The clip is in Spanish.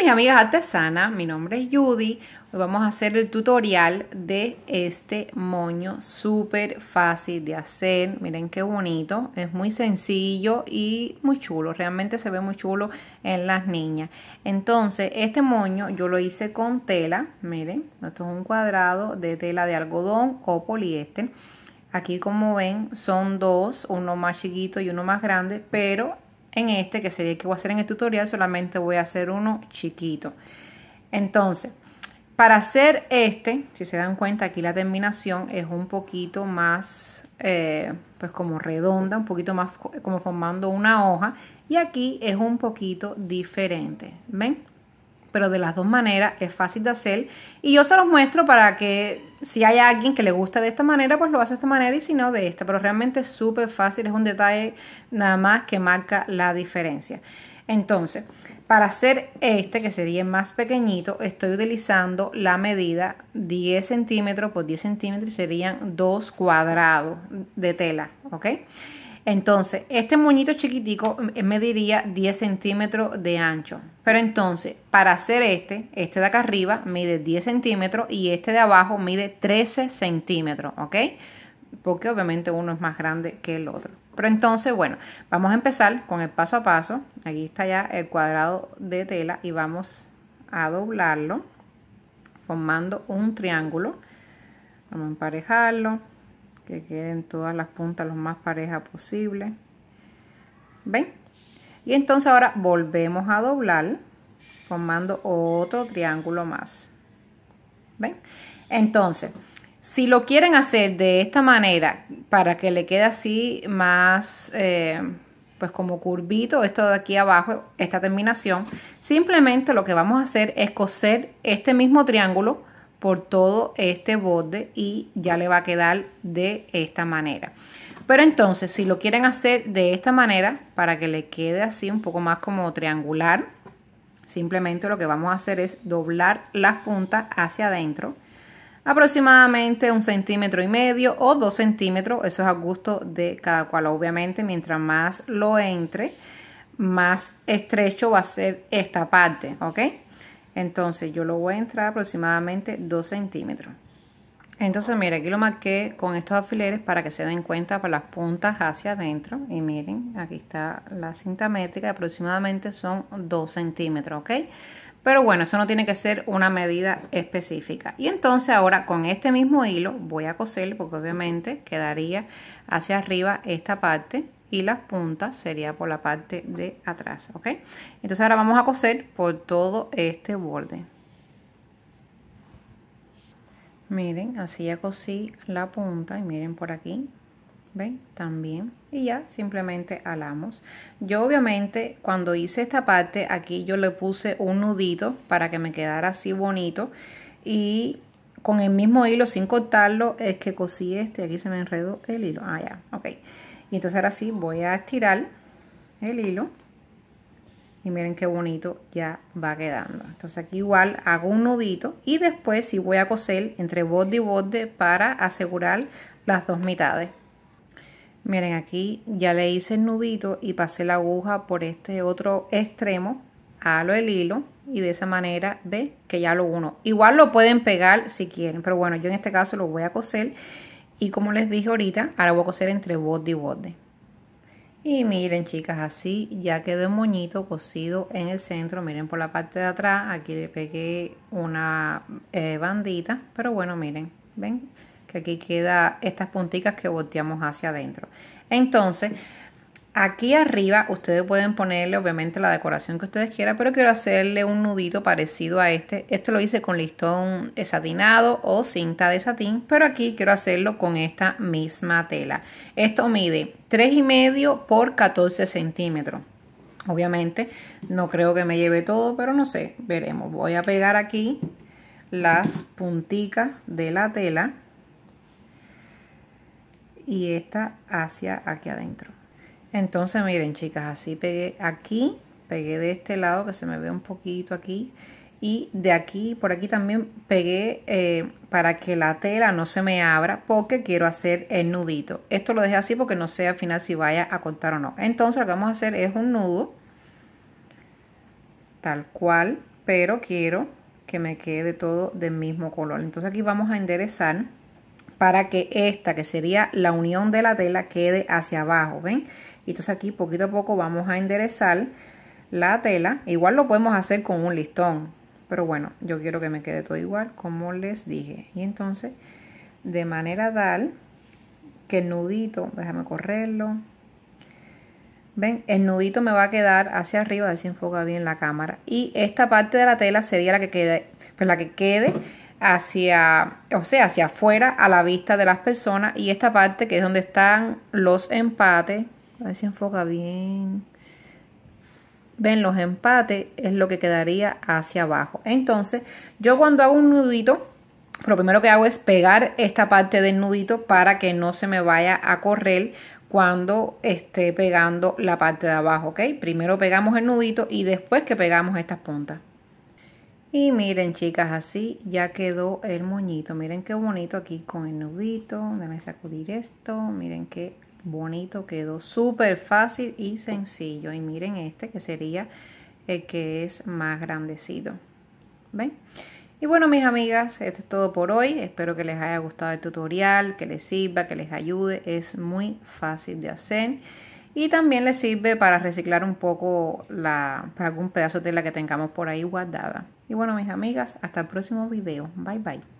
mis amigas artesanas, mi nombre es Judy. Hoy vamos a hacer el tutorial de este moño súper fácil de hacer. Miren qué bonito, es muy sencillo y muy chulo. Realmente se ve muy chulo en las niñas. Entonces, este moño yo lo hice con tela. Miren, esto es un cuadrado de tela de algodón o poliéster. Aquí como ven son dos, uno más chiquito y uno más grande, pero en este, que sería que voy a hacer en el tutorial, solamente voy a hacer uno chiquito. Entonces, para hacer este, si se dan cuenta, aquí la terminación es un poquito más, eh, pues como redonda, un poquito más como formando una hoja. Y aquí es un poquito diferente, ¿ven? pero de las dos maneras es fácil de hacer y yo se los muestro para que si hay alguien que le gusta de esta manera, pues lo hace de esta manera y si no de esta, pero realmente es súper fácil, es un detalle nada más que marca la diferencia. Entonces, para hacer este, que sería más pequeñito, estoy utilizando la medida 10 centímetros por 10 centímetros serían dos cuadrados de tela, ¿ok? Entonces, este moñito chiquitico eh, mediría 10 centímetros de ancho. Pero entonces, para hacer este, este de acá arriba mide 10 centímetros y este de abajo mide 13 centímetros, ¿ok? Porque obviamente uno es más grande que el otro. Pero entonces, bueno, vamos a empezar con el paso a paso. Aquí está ya el cuadrado de tela y vamos a doblarlo formando un triángulo. Vamos a emparejarlo que queden todas las puntas lo más parejas posible ven y entonces ahora volvemos a doblar formando otro triángulo más ven entonces si lo quieren hacer de esta manera para que le quede así más eh, pues como curvito esto de aquí abajo esta terminación simplemente lo que vamos a hacer es coser este mismo triángulo por todo este borde y ya le va a quedar de esta manera. Pero entonces, si lo quieren hacer de esta manera, para que le quede así un poco más como triangular, simplemente lo que vamos a hacer es doblar las puntas hacia adentro, aproximadamente un centímetro y medio o dos centímetros, eso es a gusto de cada cual. Obviamente, mientras más lo entre, más estrecho va a ser esta parte, ¿ok? Entonces yo lo voy a entrar aproximadamente 2 centímetros. Entonces mira, aquí lo marqué con estos alfileres para que se den cuenta para las puntas hacia adentro. Y miren, aquí está la cinta métrica, aproximadamente son 2 centímetros, ¿ok? Pero bueno, eso no tiene que ser una medida específica. Y entonces ahora con este mismo hilo voy a coser porque obviamente quedaría hacia arriba esta parte y las puntas sería por la parte de atrás, ¿ok? Entonces ahora vamos a coser por todo este borde. Miren, así ya cosí la punta y miren por aquí, ¿ven? También. Y ya simplemente alamos. Yo obviamente cuando hice esta parte aquí yo le puse un nudito para que me quedara así bonito y con el mismo hilo sin cortarlo es que cosí este, aquí se me enredó el hilo. Ah, ya, ok. Y entonces ahora sí voy a estirar el hilo. Y miren qué bonito ya va quedando. Entonces aquí igual hago un nudito y después si voy a coser entre borde y borde para asegurar las dos mitades. Miren aquí ya le hice el nudito y pasé la aguja por este otro extremo. Halo el hilo y de esa manera ve que ya lo uno. Igual lo pueden pegar si quieren, pero bueno, yo en este caso lo voy a coser y como les dije ahorita, ahora voy a coser entre body y borde. Y miren chicas, así ya quedó el moñito cosido en el centro. Miren por la parte de atrás, aquí le pegué una eh, bandita. Pero bueno, miren, ven que aquí queda estas punticas que volteamos hacia adentro. Entonces, Aquí arriba ustedes pueden ponerle obviamente la decoración que ustedes quieran, pero quiero hacerle un nudito parecido a este. Esto lo hice con listón satinado o cinta de satín, pero aquí quiero hacerlo con esta misma tela. Esto mide 3,5 por 14 centímetros. Obviamente no creo que me lleve todo, pero no sé, veremos. Voy a pegar aquí las punticas de la tela y esta hacia aquí adentro. Entonces, miren, chicas, así pegué aquí, pegué de este lado que se me ve un poquito aquí. Y de aquí, por aquí también pegué eh, para que la tela no se me abra porque quiero hacer el nudito. Esto lo dejé así porque no sé al final si vaya a contar o no. Entonces lo que vamos a hacer es un nudo tal cual, pero quiero que me quede todo del mismo color. Entonces aquí vamos a enderezar para que esta, que sería la unión de la tela, quede hacia abajo, ¿ven? Y entonces aquí poquito a poco vamos a enderezar la tela. Igual lo podemos hacer con un listón, pero bueno, yo quiero que me quede todo igual como les dije. Y entonces, de manera tal que el nudito, déjame correrlo. Ven, el nudito me va a quedar hacia arriba, a enfoca bien la cámara. Y esta parte de la tela sería la que quede, pues la que quede hacia, o sea, hacia afuera a la vista de las personas y esta parte que es donde están los empates, a ver si enfoca bien, ven los empates es lo que quedaría hacia abajo. Entonces yo cuando hago un nudito, lo primero que hago es pegar esta parte del nudito para que no se me vaya a correr cuando esté pegando la parte de abajo, ¿ok? Primero pegamos el nudito y después que pegamos estas puntas. Y miren chicas, así ya quedó el moñito. Miren qué bonito aquí con el nudito. Déjenme sacudir esto. Miren qué bonito quedó. Súper fácil y sencillo. Y miren este que sería el que es más grandecido. ¿Ven? Y bueno, mis amigas, esto es todo por hoy. Espero que les haya gustado el tutorial, que les sirva, que les ayude. Es muy fácil de hacer. Y también les sirve para reciclar un poco la, algún pedazo de tela que tengamos por ahí guardada. Y bueno, mis amigas, hasta el próximo video. Bye bye.